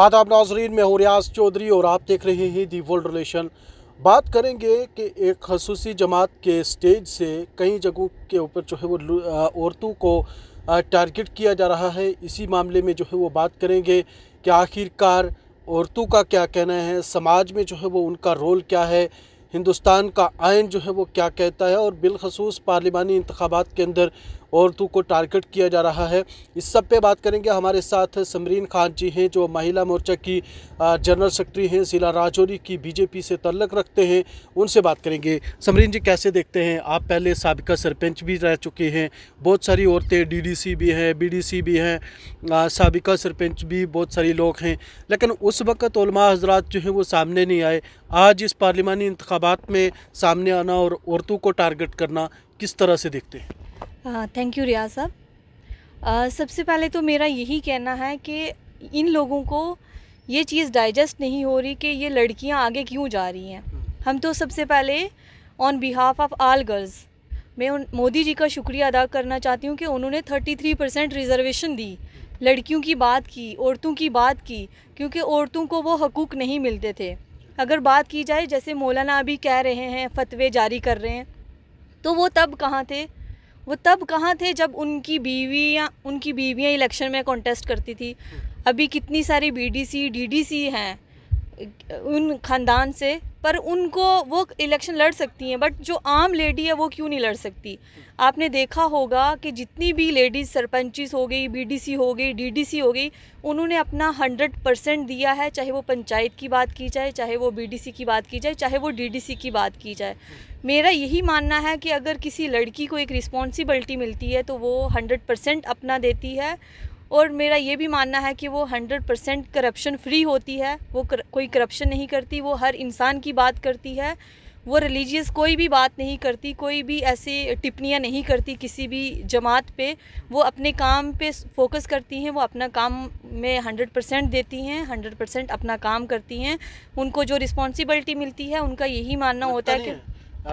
आप नाजरीन में हूँ रियाज चौधरी और आप देख रहे हैं दी वर्ल्ड रिलेशन बात करेंगे कि एक खसूसी जमात के स्टेज से कई जगहों के ऊपर जो है वो औरतों को टारगेट किया जा रहा है इसी मामले में जो है वो बात करेंगे कि आखिरकार औरतों का क्या कहना है समाज में जो है वो उनका रोल क्या है हिंदुस्तान का आयन जो है वो क्या कहता है और बिलखसूस पार्लिमानी इंतबात के अंदर औरतों को टारगेट किया जा रहा है इस सब पे बात करेंगे हमारे साथ समरीन खान जी हैं जो महिला मोर्चा की जनरल सेक्रेटरी हैं जिला राजौरी की बीजेपी से तल्लक रखते हैं उनसे बात करेंगे समरीन जी कैसे देखते हैं आप पहले सबका सरपंच भी रह चुके हैं बहुत सारी औरतें डीडीसी भी हैं बीडीसी भी हैं सबका सरपंच भी बहुत सारे लोग हैं लेकिन उस वक्त उलमा हजरात जो हैं वो सामने नहीं आए आज इस पार्लिमानी इंतबात में सामने आना और औरतों को टारगेट करना किस तरह से देखते हैं थैंक यू रियाज साहब सबसे पहले तो मेरा यही कहना है कि इन लोगों को ये चीज़ डाइजेस्ट नहीं हो रही कि ये लड़कियां आगे क्यों जा रही हैं हम्म। हम तो सबसे पहले on behalf of all girls मैं उन मोदी जी का शुक्रिया अदा करना चाहती हूँ कि उन्होंने 33 परसेंट रिजर्वेशन दी लड़कियों की बात की औरतों की बात की क्योंकि औरतों को वो हकूक़ नहीं मिलते थे अगर बात की जाए जैसे मौलाना अभी कह रहे हैं फतवे जारी कर रहे हैं तो वो तब कहाँ थे वो तब कहाँ थे जब उनकी बीवियाँ उनकी बीवियाँ इलेक्शन में कॉन्टेस्ट करती थी अभी कितनी सारी B D D C D C हैं उन खानदान से पर उनको वो इलेक्शन लड़ सकती हैं बट जो आम लेडी है वो क्यों नहीं लड़ सकती आपने देखा होगा कि जितनी भी लेडीज़ सरपंचिस हो गई बीडीसी हो गई डीडीसी हो गई उन्होंने अपना हंड्रेड परसेंट दिया है चाहे वो पंचायत की बात की जाए चाहे वो बीडीसी की बात की जाए चाहे वो डीडीसी की बात की जाए मेरा यही मानना है कि अगर किसी लड़की को एक रिस्पॉन्सिबिलिटी मिलती है तो वो हंड्रेड परसेंट अपना देती है और मेरा ये भी मानना है कि वो 100 परसेंट करप्शन फ्री होती है वो कर, कोई करप्शन नहीं करती वो हर इंसान की बात करती है वो रिलीजियस कोई भी बात नहीं करती कोई भी ऐसी टिप्पणियाँ नहीं करती किसी भी जमात पे वो अपने काम पे फोकस करती हैं वो अपना काम में हंड्रेड परसेंट देती हैं हंड्रेड परसेंट अपना काम करती हैं उनको जो रिस्पॉन्सिबिलिटी मिलती है उनका यही मानना होता है कि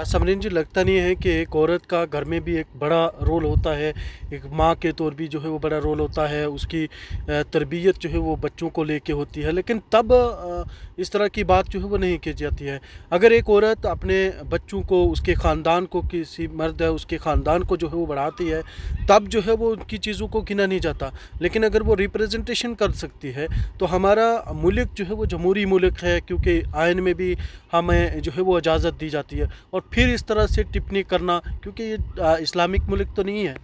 समरीन जी लगता नहीं है कि एक औरत का घर में भी एक बड़ा रोल होता है एक माँ के तौर भी जो है वो बड़ा रोल होता है उसकी तरबियत जो है वो बच्चों को लेके होती है लेकिन तब इस तरह की बात जो है वो नहीं की जाती है अगर एक औरत अपने बच्चों को उसके ख़ानदान को किसी मर्द है उसके ख़ानदान को जो है वो बढ़ाती है तब जो है वो उनकी चीज़ों को गिना नहीं जाता लेकिन अगर वो रिप्रजेंटेशन कर सकती है तो हमारा मुल्क जो है वो जमहूरी मुल्क है क्योंकि आयन में भी हमें जो है वो इजाज़त दी जाती है और फिर इस तरह से टिप्पणी करना क्योंकि ये इस्लामिक मुल्क तो नहीं है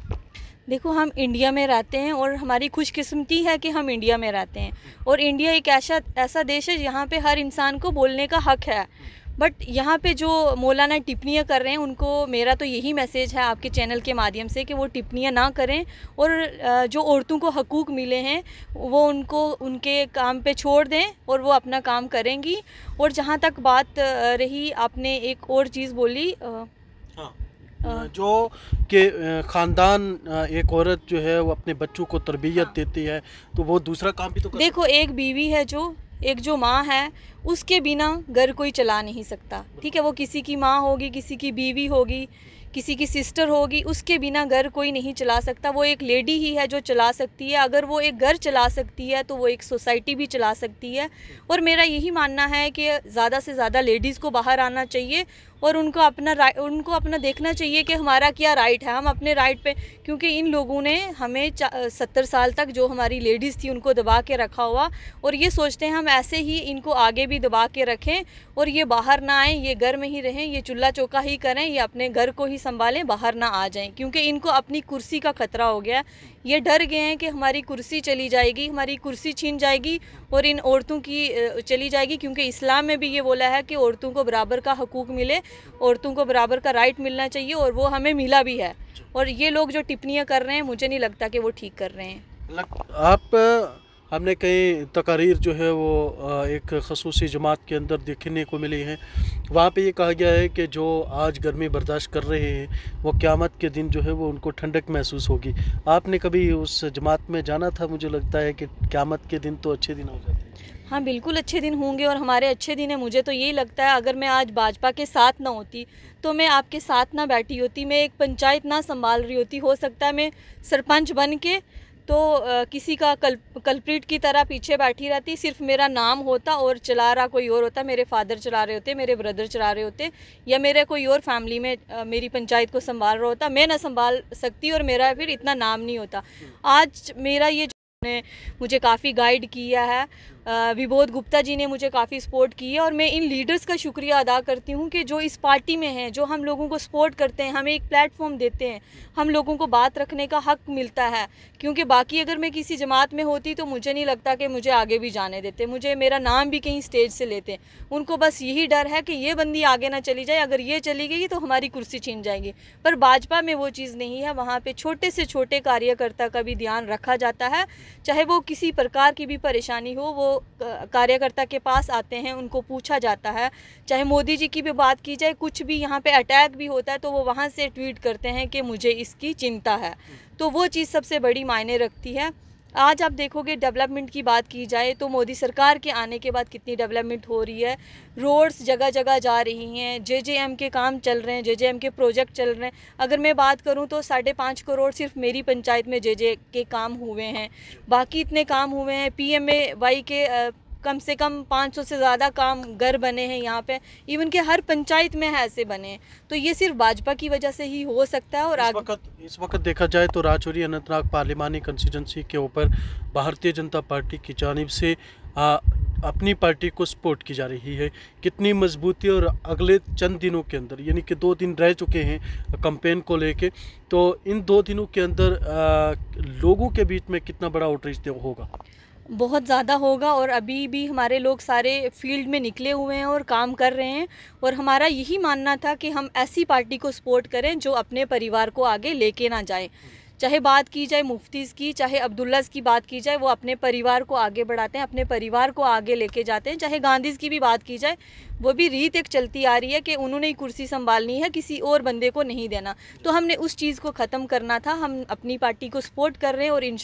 देखो हम इंडिया में रहते हैं और हमारी खुशकिस्मती है कि हम इंडिया में रहते हैं और इंडिया एक ऐसा ऐसा देश है जहाँ पे हर इंसान को बोलने का हक है बट यहाँ पे जो मौलाना टिप्पणियाँ कर रहे हैं उनको मेरा तो यही मैसेज है आपके चैनल के माध्यम से कि वो टिप्पणियाँ ना करें और जो औरतों को हकूक़ मिले हैं वो उनको उनके काम पे छोड़ दें और वो अपना काम करेंगी और जहाँ तक बात रही आपने एक और चीज़ बोली हाँ जो कि ख़ानदान एक औरत जो है वो अपने बच्चों को तरबियत हाँ। देती है तो वो दूसरा काम भी तो देखो एक बीवी है जो एक जो माँ है उसके बिना घर कोई चला नहीं सकता ठीक है वो किसी की माँ होगी किसी की बीवी होगी किसी की सिस्टर होगी उसके बिना घर कोई नहीं चला सकता वो एक लेडी ही है जो चला सकती है अगर वो एक घर चला सकती है तो वो एक सोसाइटी भी चला सकती है और मेरा यही मानना है कि ज़्यादा से ज़्यादा लेडीज़ को बाहर आना चाहिए और उनको अपना उनको अपना देखना चाहिए कि हमारा क्या राइट है हम अपने राइट पे क्योंकि इन लोगों ने हमें सत्तर साल तक जो हमारी लेडीज़ थी उनको दबा के रखा हुआ और ये सोचते हैं हम ऐसे ही इनको आगे भी भी दबा के रखें और ये बाहर ना आएँ ये घर में ही रहें ये चूल्हा चौका ही करें ये अपने घर को ही संभालें बाहर ना आ जाएं क्योंकि इनको अपनी कुर्सी का खतरा हो गया ये डर गए हैं कि हमारी कुर्सी चली जाएगी हमारी कुर्सी छीन जाएगी और इन औरतों की चली जाएगी क्योंकि इस्लाम में भी ये बोला है कि औरतों को बराबर का हकूक़ मिले औरतों को बराबर का राइट मिलना चाहिए और वो हमें मिला भी है और ये लोग जो टिप्पणियाँ कर रहे हैं मुझे नहीं लगता कि वो ठीक कर रहे हैं आप हमने कई तकारीर जो है वो एक खसूसी जमात के अंदर देखने को मिली हैं वहाँ पे ये कहा गया है कि जो आज गर्मी बर्दाश्त कर रहे हैं वो क़्यामत के दिन जो है वो उनको ठंडक महसूस होगी आपने कभी उस जमात में जाना था मुझे लगता है कि क़्यामत के दिन तो अच्छे दिन हो जाते हैं हाँ बिल्कुल अच्छे दिन होंगे और हमारे अच्छे दिन हैं मुझे तो यही लगता है अगर मैं आज भाजपा के साथ ना होती तो मैं आपके साथ ना बैठी होती मैं एक पंचायत ना संभाल रही होती हो सकता है मैं सरपंच बन के तो किसी का कल कल्प्रिट की तरह पीछे बैठी रहती सिर्फ मेरा नाम होता और चला रहा कोई और होता मेरे फादर चला रहे होते मेरे ब्रदर चला रहे होते या मेरे कोई और फैमिली में मेरी पंचायत को संभाल रहा होता मैं ना संभाल सकती और मेरा फिर इतना नाम नहीं होता हम्म। आज मेरा ये ने मुझे काफ़ी गाइड किया है विबोध गुप्ता जी ने मुझे काफ़ी सपोर्ट की है और मैं इन लीडर्स का शुक्रिया अदा करती हूँ कि जो इस पार्टी में हैं जो हम लोगों को सपोर्ट करते हैं हमें एक प्लेटफॉर्म देते हैं हम लोगों को बात रखने का हक मिलता है क्योंकि बाकी अगर मैं किसी जमात में होती तो मुझे नहीं लगता कि मुझे आगे भी जाने देते मुझे मेरा नाम भी कहीं स्टेज से लेते उनको बस यही डर है कि ये बंदी आगे ना चली जाए अगर ये चली गई तो हमारी कुर्सी छीन जाएगी पर भाजपा में वो चीज़ नहीं है वहाँ पर छोटे से छोटे कार्यकर्ता का भी ध्यान रखा जाता है चाहे वो किसी प्रकार की भी परेशानी हो वो कार्यकर्ता के पास आते हैं उनको पूछा जाता है चाहे मोदी जी की भी बात की जाए कुछ भी यहाँ पे अटैक भी होता है तो वो वहाँ से ट्वीट करते हैं कि मुझे इसकी चिंता है तो वो चीज़ सबसे बड़ी मायने रखती है आज आप देखोगे डेवलपमेंट की बात की जाए तो मोदी सरकार के आने के बाद कितनी डेवलपमेंट हो रही है रोड्स जगह जगह जा रही हैं जे जे एम के काम चल रहे हैं जे जे एम के प्रोजेक्ट चल रहे हैं अगर मैं बात करूं तो साढ़े पाँच करोड़ सिर्फ मेरी पंचायत में जे जे के काम हुए हैं बाकी इतने काम हुए हैं पी एम ए वाई के कम से कम 500 से ज़्यादा काम घर बने हैं यहाँ पे इवन के हर पंचायत में ऐसे बने हैं तो ये सिर्फ भाजपा की वजह से ही हो सकता है और इस वक्त इस वक्त देखा जाए तो राजौरी अनंतनाग पार्लिमानी कंस्टिटेंसी के ऊपर भारतीय जनता पार्टी की जानब से आ, अपनी पार्टी को सपोर्ट की जा रही है कितनी मजबूती और अगले चंद दिनों के अंदर यानी कि दो दिन रह चुके हैं कंपेन को लेके तो इन दो दिनों के अंदर आ, लोगों के बीच में कितना बड़ा आउटरीच होगा बहुत ज़्यादा होगा और अभी भी हमारे लोग सारे फील्ड में निकले हुए हैं और काम कर रहे हैं और हमारा यही मानना था कि हम ऐसी पार्टी को सपोर्ट करें जो अपने परिवार को आगे लेके ना जाए चाहे बात की जाए मुफ्तीज़ की चाहे अब्दुल्लाज की बात की जाए वो अपने परिवार को आगे बढ़ाते हैं अपने परिवार को आगे लेके जाते हैं चाहे गांधीज़ की भी बात की जाए वो भी रीत एक चलती आ रही है कि उन्होंने ही कुर्सी संभालनी है किसी और बंदे को नहीं देना तो हमने उस चीज़ को ख़त्म करना था हम अपनी पार्टी को सपोर्ट कर रहे हैं और इन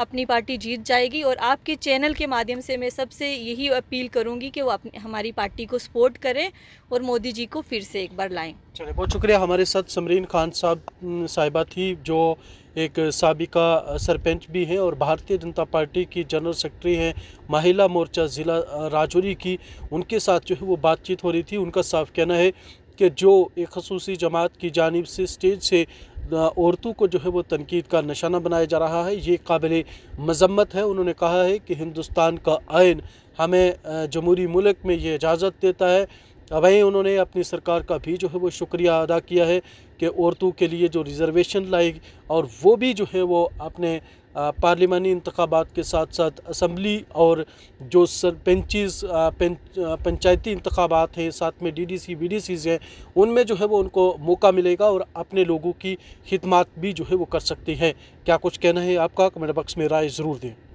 अपनी पार्टी जीत जाएगी और आपके चैनल के माध्यम से मैं सबसे यही अपील करूँगी कि वो अपने हमारी पार्टी को सपोर्ट करें और मोदी जी को फिर से एक बार लाएँ चलिए बहुत शुक्रिया हमारे साथ समरीन खान साहब साहिबा थी जो एक सबका सरपंच भी हैं और भारतीय जनता पार्टी की जनरल सेक्रेटरी हैं महिला मोर्चा ज़िला राजौरी की उनके साथ जो है वो बातचीत हो रही थी उनका साफ कहना है कि जो एक खसूस जमात की जानब से स्टेज से औरतों को जो है वो तनकीद का निशाना बनाया जा रहा है ये काबिल मजम्मत है उन्होंने कहा है कि हिंदुस्तान का आयन हमें जमहूरी मुल्क में ये इजाज़त देता है वहीं उन्होंने अपनी सरकार का भी जो है वो शुक्रिया अदा किया है कि औरतों के लिए जो रिज़र्वेशन लाए और वो भी जो है वो अपने पार्लिमानी इंतबात के साथ साथ असम्बली और जो सरपंचीज पंचायती इंतबात हैं साथ में D D C B D Cs हैं उनमें जो है वो उनको मौका मिलेगा और अपने लोगों की खिदमत भी जो है वो कर सकती हैं क्या कुछ कहना है आपका कमेंट बक्स में राय ज़रूर दें